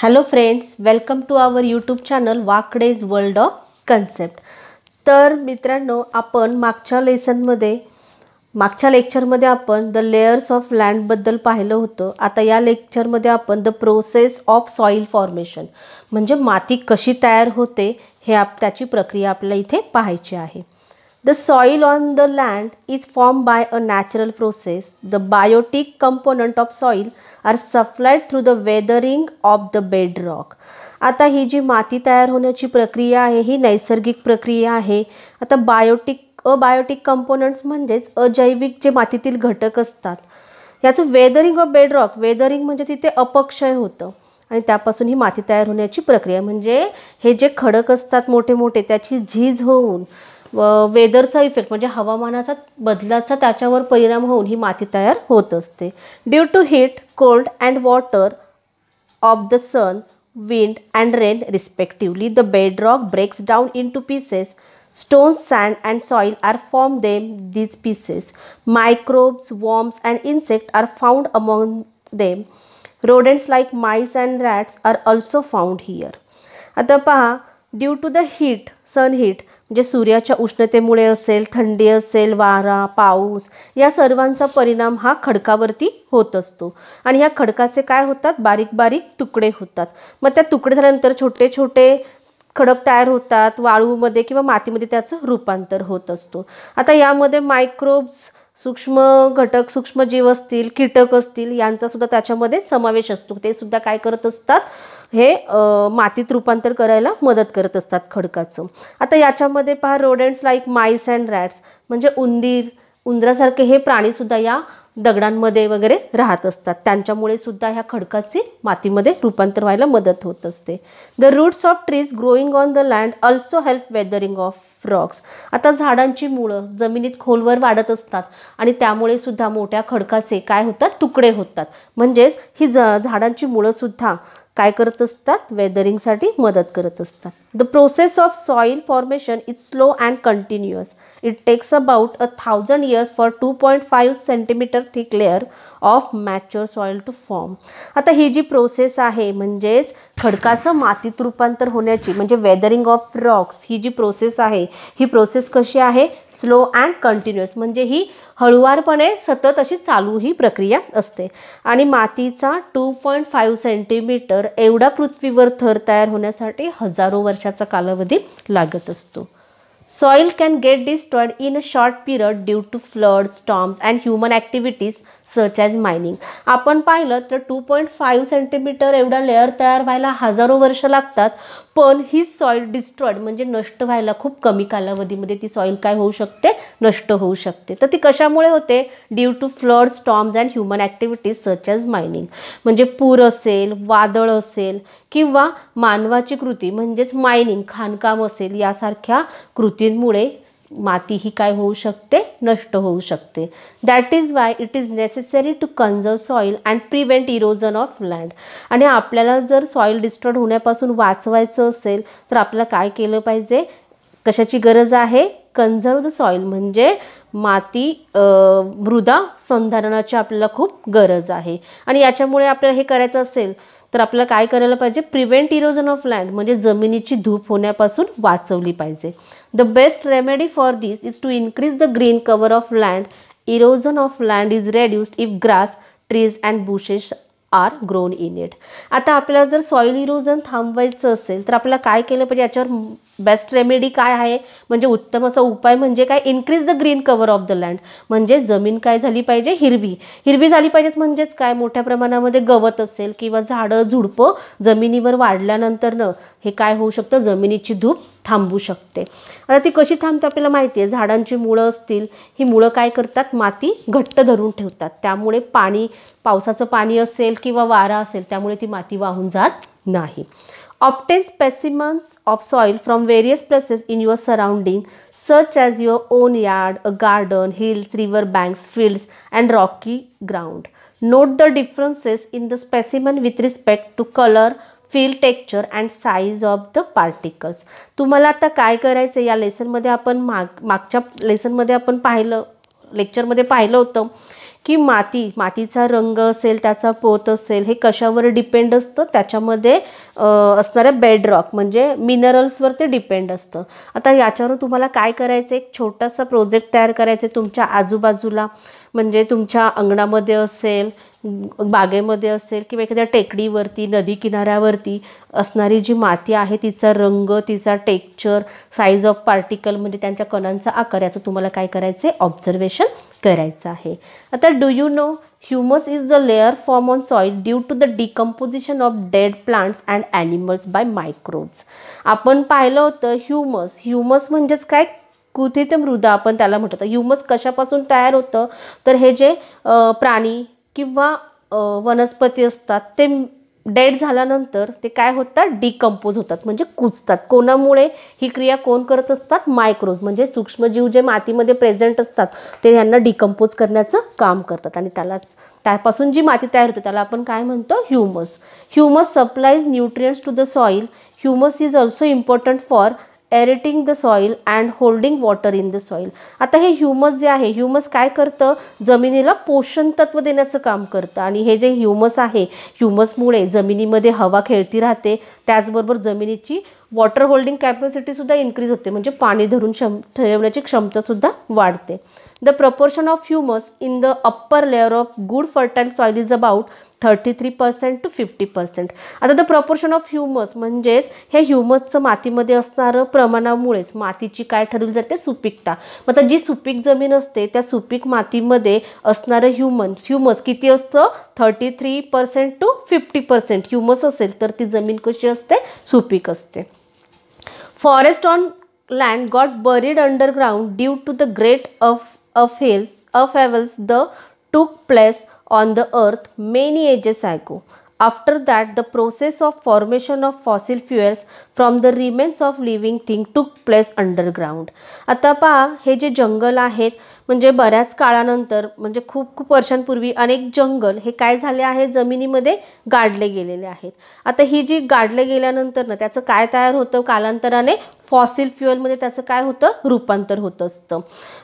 Hello friends welcome to our YouTube channel is world of concept तर मित्रांनो आपण मागच्या लेसनमध्ये मागच्या लेक्चरमध्ये आपण द लेयर्स ऑफ लँडबद्दल पाहिलं होतं आता या लेक्चरमध्ये आपण the process of soil formation म्हणजे माती कशी तयार होते हे आप त्याची प्रक्रिया आपल्याला इथे पाहायची आहे The soil on the land is formed by a natural process. The biotic component of soil are supplied through the weathering of the bedrock. आता ही जी माती तयार होण्याची प्रक्रिया आहे ही नैसर्गिक प्रक्रिया आहे आता बायोटिक अबायोटिक कंपोनंट्स म्हणजेच अजैविक जे मातीतील घटक असतात याचं वेदरिंग ऑफ बेडरॉक वेदरिंग म्हणजे तिथे अपक्षय होतं आणि त्यापासून ही माती तयार होण्याची प्रक्रिया म्हणजे हे जे खडक असतात मोठे मोठे त्याची झीज होऊन वेदरचा इफेक्ट म्हणजे हवामानाचा बदलाचा त्याच्यावर परिणाम होऊन ही माती तयार होत असते due to heat cold and water of the sun wind and rain respectively the bed rock breaks down into pieces stone sand and soil are form them these pieces microbes worms and insect are found among them rodents like mice and rats are also found here आता पहा due to the heat sun heat म्हणजे सूर्याच्या उष्णतेमुळे असेल थंडी असेल वारा पाऊस या सर्वांचा परिणाम हा खडकावरती होत असतो आणि ह्या खडकाचे काय होतात बारीक बारीक तुकडे होतात मग त्या तुकडे झाल्यानंतर छोटे छोटे खडक तयार होतात वाळूमध्ये किंवा मातीमध्ये त्याचं रूपांतर होत असतो आता यामध्ये मायक्रोब्स सूक्ष्म घटक सूक्ष्म जीव असतील कीटक असतील यांचा सुद्धा त्याच्यामध्ये समावेश असतो ते सुद्धा काय करत असतात हे मातीत रूपांतर करायला मदत करत असतात खडकाचं आता याच्यामध्ये पहा rodents like mice and rats म्हणजे उंदीर उंदरासारखे हे प्राणीसुद्धा या दगडांमध्ये वगैरे राहत असतात त्यांच्यामुळे सुद्धा ह्या खडकाचे मातीमध्ये रूपांतर व्हायला मदत होत असते the roots of trees growing on the land also help weathering of rocks आता झाडांची मुळं जमिनीत खोलवर वाढत असतात आणि त्यामुळे सुद्धा मोठ्या खडकाचे काय होतात तुकडे होतात म्हणजेच ही झाडांची झाडांची मुळंसुद्धा काय करत असतात वेदरिंगसाठी मदत करत असतात the process of soil formation is slow and continuous it takes about a thousand years for two point five centimetre thick layer of mature soil to form आता ही जी प्रोसेस आहे म्हणजेच खडकाचं मातीत रूपांतर होण्याची म्हणजे वेदरिंग ऑफ रॉक्स ही जी प्रोसेस आहे ही प्रोसेस कशी आहे स्लो अँड कंटिन्युअस म्हणजे ही हळुवारपणे सतत अशी चालू ही प्रक्रिया असते आणि मातीचा टू पॉईंट फाईव्ह सेंटीमीटर एवढा पृथ्वीवर थर तयार होण्यासाठी हजारो वर्षाचा कालावधी लागत असतो Soil can get destroyed in a short period due to floods, storms and human activities such as mining. आपण पाहिलं तर टू पॉईंट फाईव्ह सेंटीमीटर एवढा लेअर तयार व्हायला हजारो वर्ष लागतात पण ही सॉईल डिस्ट्रॉईड म्हणजे नष्ट व्हायला खूप कमी कालावधीमध्ये ती सॉईल काय होऊ शकते नष्ट होऊ शकते तर ती कशामुळे होते due to flood storms and human activities such as mining म्हणजे पूर असेल वादळ असेल किंवा मानवाची कृती म्हणजेच मायनिंग खाणकाम असेल यासारख्या कृतींमुळे माती ही काय होऊ शकते नष्ट होऊ शकते that is why it is necessary to conserve soil and prevent erosion of land आणि आपल्याला जर सॉईल डिस्ट्रॉइड होण्यापासून वाचवायचं असेल तर आपल्याला काय केलं पाहिजे कशाची गरज आहे कन्झर्व द सॉईल म्हणजे माती मृदा संधारणाची आपल्याला खूप गरज आहे आणि याच्यामुळे आपल्याला हे करायचं असेल तर आपल्याला काय करायला पाहिजे प्रिव्हेंट इरोजन ऑफ लँड म्हणजे जमिनीची धूप होण्यापासून वाचवली पाहिजे the best remedy for this is to increase the green cover of land erosion of land is reduced if grass trees and bushes are grown in it आता आपल्याला जर soil erosion थांबवायचं असेल तर आपल्याला काय केलं पाहिजे याच्यावर बेस्ट रेमेडी काय आहे म्हणजे उत्तम असा उपाय म्हणजे काय increase the green cover of the land म्हणजे जमीन काय झाली पाहिजे हिरवी हिरवी झाली पाहिजेत म्हणजेच काय मोठ्या प्रमाणामध्ये गवत असेल किंवा झाडं झुडपं जमिनीवर वाढल्यानंतरनं हे काय होऊ शकतं जमिनीची धूप थांबू शकते आता ती कशी थांबते आपल्याला माहिती आहे झाडांची मुळं असतील ही मुळं काय करतात माती घट्ट धरून ठेवतात त्यामुळे पाणी पावसाचं पाणी असेल किंवा वारा असेल त्यामुळे ती माती वाहून जात नाही obtain specimens of soil from various places in your surrounding सर्च as your own yard a garden hills river banks fields and rocky ground note the differences in the specimen with respect to colour feel texture and size of the particles तुम्हाला आता काय करायचं या लेसनमध्ये आपण माग मागच्या लेसनमध्ये आपण पाहिलं लेक्चरमध्ये पाहिलं होतं की माती मातीचा रंग असेल त्याचा पोत असेल हे कशावर डिपेंड असतं त्याच्यामध्ये असणाऱ्या बेडरॉक म्हणजे मिनरल्सवर ते डिपेंड असतं आता याच्यावर तुम्हाला काय करायचं एक छोटासा प्रोजेक्ट तयार आहे तुमच्या आजूबाजूला म्हणजे तुमच्या अंगणामध्ये असेल बागेमध्ये असेल किंवा एखाद्या टेकडीवरती नदी किनाऱ्यावरती असणारी जी माती आहे तिचा रंग तिचा टेक्चर साईज ऑफ पार्टिकल म्हणजे त्यांच्या कणांचा आकार याचं तुम्हाला काय करायचं आहे ऑब्झर्वेशन करायचं आहे आता do you know humus is the layer form on soil due to the decomposition of dead plants and animals by microbes आपण पाहिलं होतं ह्युमस ह्युमस म्हणजेच काय कुथित मृदा आपण त्याला म्हणतो ह्युमस कशापासून तयार होतं तर हे जे प्राणी किंवा वनस्पती असतात ते डेड झाल्यानंतर ते काय होतात डिकम्पोज होतात म्हणजे कुजतात कोणामुळे ही क्रिया कोण करत असतात मायक्रोज म्हणजे सूक्ष्मजीव जे मातीमध्ये प्रेझेंट असतात ते यांना डिकम्पोज करण्याचं काम करतात आणि त्यालाच त्यापासून जी माती तयार होते त्याला आपण काय म्हणतो humus humus supplies nutrients to the soil humus is also important for aerating the soil and holding water in the soil आता हे ह्युमस जे आहे ह्युमस काय करतं जमिनीला पोषण तत्व देण्याचं काम करतं आणि हे जे ह्युमस आहे ह्युमसमुळे जमिनीमध्ये हवा खेळती राहते त्याचबरोबर जमिनीची वॉटर होल्डिंग कॅपॅसिटीसुद्धा इन्क्रीज होते म्हणजे पाणी धरून क्षम ठेवण्याची क्षमतासुद्धा वाढते the proportion of humus in the upper layer of good fertile soil is about thirty three percent to fifty percent आता द प्रपोर्शन ऑफ ह्युमस म्हणजेच हे ह्युमसचं मातीमध्ये असणारं प्रमाणामुळेच मातीची काय ठरवली जाते सुपीकता मग आता जी सुपीक जमीन असते त्या सुपीक मातीमध्ये असणारं ह्युमन ह्युमस किती असतं thirty three percent to fifty percent humus असेल तर ती जमीन कशी असते सुपीक असते forest on land got buried underground due to the great of upheavals upheavals a the took place on the earth many ages ago after that the process of formation of fossil fuels from the remains of living thing took place underground आता पहा हे जे जंगल आहेत म्हणजे बऱ्याच काळानंतर म्हणजे खूप खूप वर्षांपूर्वी अनेक जंगल हे काय झाले आहे जमिनीमध्ये गाडले गेलेले आहेत आता ही जी गाडले गेल्यानंतर ना त्याचं काय तयार होतं कालांतराने फॉसिल फ्युएलमध्ये त्याचं काय होतं रूपांतर होत असतं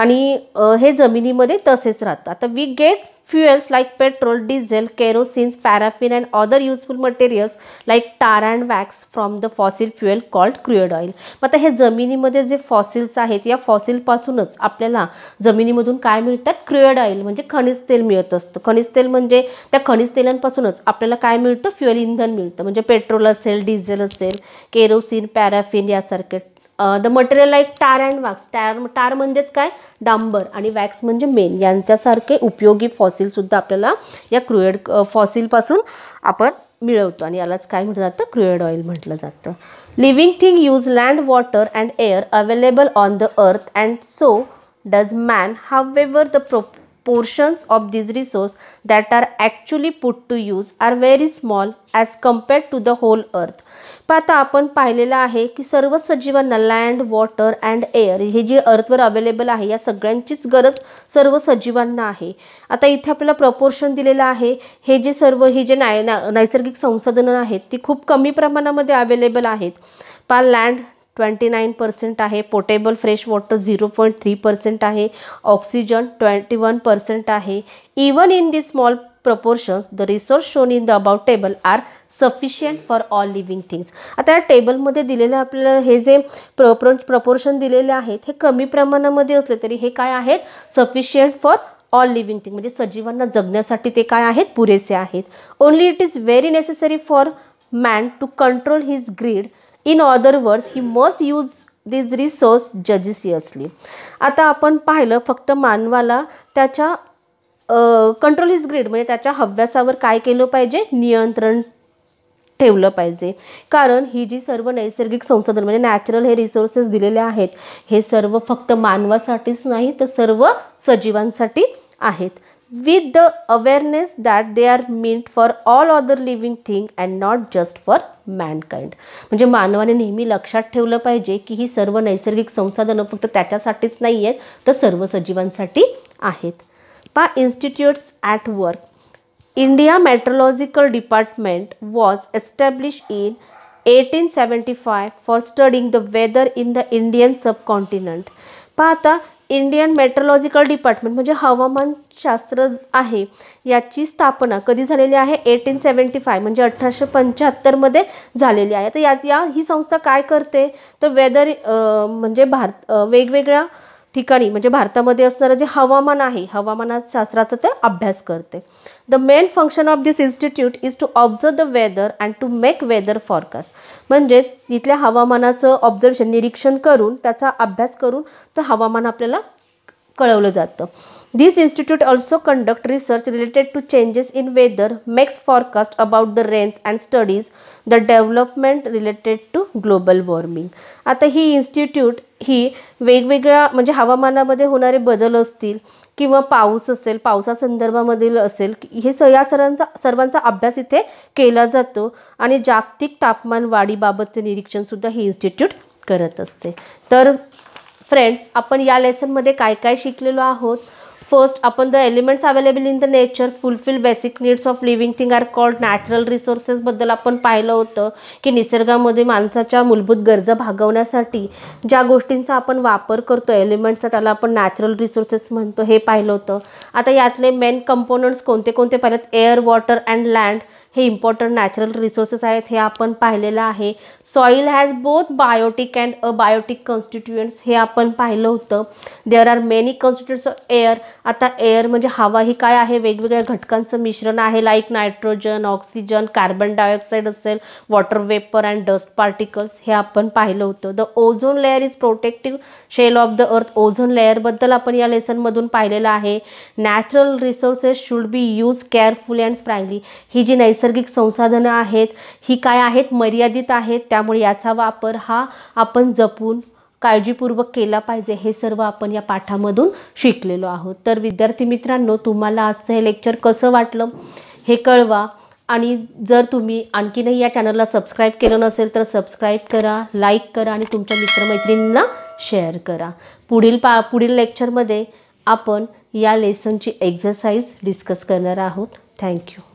आणि हे जमिनीमध्ये तसेच राहतं आता we get fuels like petrol diesel kerosenes paraffin and other useful materials like tar and wax from the fossil fuel called crude oil मग आता हे जमिनीमध्ये जे फॉसिल्स आहेत या फॉसिलपासूनच आपल्याला जमिनी जमिनीमधून काय मिळतात क्रुएड ऑइल म्हणजे खनिज तेल मिळत असतं खनिज तेल म्हणजे त्या खनिज तेलांपासूनच आपल्याला काय मिळतं फ्युएल इंधन मिळतं म्हणजे पेट्रोल असेल डिझेल असेल केरोसिन पॅराफिन यासारखे the material like tar and wax tar tar म्हणजेच काय डांबर आणि वॅक्स म्हणजे मेन यांच्यासारखे उपयोगी फॉसिलसुद्धा आपल्याला या क्रुएड फॉसिलपासून आपण मिळवतो आणि यालाच काय म्हटलं जातं क्रुएड ऑइल म्हटलं जातं living thing use land water and air available on the earth and so does man however the proportions of of resource that are are put to use are very small as as to the whole earth earth आता आपण पाहिलेलं आहे की सर्व सजीवांना land water and air हे जे अर्थवर available आहे या सगळ्यांचीच गरज सर्व सजीवांना आहे आता इथे आपल्याला प्रपोर्शन दिलेलं आहे हे जे सर्व हे जे नाय नैसर्गिक संसाधनं आहेत ती खूप कमी प्रमाणामध्ये अवेलेबल आहेत पा लँड ट्वेंटी नाईन पर्सेंट आहे potable fresh water zero point three percent आहे ऑक्सिजन ट्वेंटी वन पर्सेंट आहे even in the small proportions the resource shown in the about table are sufficient for all living things आता या टेबलमध्ये दिलेलं आपल्याला हे जे प्र प्रपोर्शन दिलेले आहेत हे कमी प्रमाणामध्ये असले तरी हे काय आहेत sufficient for all living thing म्हणजे सजीवांना जगण्यासाठी ते काय आहेत पुरेसे आहेत only it is very necessary for man to control his greed in other words he must use this resource judiciously आता आपण पाहिलं फक्त मानवाला त्याच्या कंट्रोल इज ग्रेड म्हणजे त्याच्या हव्यासावर काय केलं पाहिजे नियंत्रण ठेवलं पाहिजे कारण ही जी सर्व नैसर्गिक संसाधन म्हणजे नॅचरल हे रिसोर्सेस दिलेले आहेत हे सर्व फक्त मानवासाठीच नाही तर सर्व सजीवांसाठी आहेत with the awareness that they are meant for all other living thing and not just for mankind म्हणजे मानवाने नेहमी लक्षात ठेवलं पाहिजे की ही सर्व नैसर्गिक संसाधनं फक्त त्याच्यासाठीच नाही आहेत तर सर्व सजीवांसाठी आहेत पा institutes at work India meteorological department was establish in eighteen seventy five for studying the weather in the Indian subcontinent पहा आता इंडियन मेट्रोलॉजिकल डिपार्टमेंट म्हणजे हवामानशास्त्र आहे याची स्थापना कधी झालेली आहे एटीन सेवन्टी फाय म्हणजे अठराशे पंच्याहत्तरमध्ये झालेली आहे तर यात या ही संस्था काय करते तर वेदर म्हणजे भारत वेगवेगळ्या ठिकाणी म्हणजे भारतामध्ये असणारं जे हवामान आहे हवामानशास्त्राचा ते अभ्यास करते the main function of this institute is to observe the weather and to make weather forecast म्हणजेच इथल्या हवामानाचं ऑब्झर्वेशन निरीक्षण करून त्याचा अभ्यास करून तर हवामान आपल्याला कळवलं जातं this institute also conduct research related to changes in weather makes forecast about the rains and studies the development related to global warming आता ही इन्स्टिट्यूट ही वेगवेगळ्या म्हणजे हवामानामध्ये होणारे बदल असतील किंवा पाऊस असेल पावसासंदर्भामधील असेल हे स या सरांचा सर्वांचा अभ्यास इथे केला जातो आणि जागतिक तापमान वाढीबाबतचे निरीक्षणसुद्धा ही इन्स्टिट्यूट करत असते तर फ्रेंड्स आपण या लेसनमध्ये काय काय शिकलेलो आहोत फर्स्ट आपण the elements available in the nature fulfil basic needs of living thing are called natural रिसोर्सेसबद्दल आपण पाहिलं होतं की निसर्गामध्ये माणसाच्या मूलभूत गरजा भागवण्यासाठी ज्या गोष्टींचा आपण वापर करतो एलिमेंटचा त्याला आपण नॅचरल रिसोर्सेस म्हणतो हे पाहिलं होतं आता यातले मेन कंपोनंट्स कोणते कोणते पाहिलेत एअर वॉटर अँड लँड हे इम्पॉर्टंट नॅचरल रिसोर्सेस आहेत हे आपण पाहिलेलं आहे soil has both biotic and abiotic constituents हे आपण पाहिलं होतं there are many constituents of air आता एअर म्हणजे हवा ही काय आहे वेगवेगळ्या घटकांचं मिश्रण आहे like nitrogen oxygen carbon dioxide असेल water vapour and dust particles हे आपण पाहिलं होतं the ozone layer is protective shell of the earth ozone लेअरबद्दल आपण या लेसनमधून पाहिलेलं आहे natural resources should be use carefully and sparingly ही जी नैसर्गिक नैसर्गिक संसाधनं आहेत ही काय आहेत मर्यादित आहेत त्यामुळे याचा वापर हा आपण जपून काळजीपूर्वक केला पाहिजे हे सर्व आपण या पाठामधून शिकलेलो आहोत तर विद्यार्थी मित्रांनो तुम्हाला आजचं हे लेक्चर कसं वाटलं हे कळवा आणि जर तुम्ही आणखीनही या चॅनलला सबस्क्राईब केलं नसेल तर सबस्क्राईब करा लाईक करा आणि तुमच्या मित्रमैत्रिणींना शेअर करा पुढील पा पुढील लेक्चरमध्ये आपण या लेसनची एक्झरसाईज डिस्कस करणार आहोत थँक्यू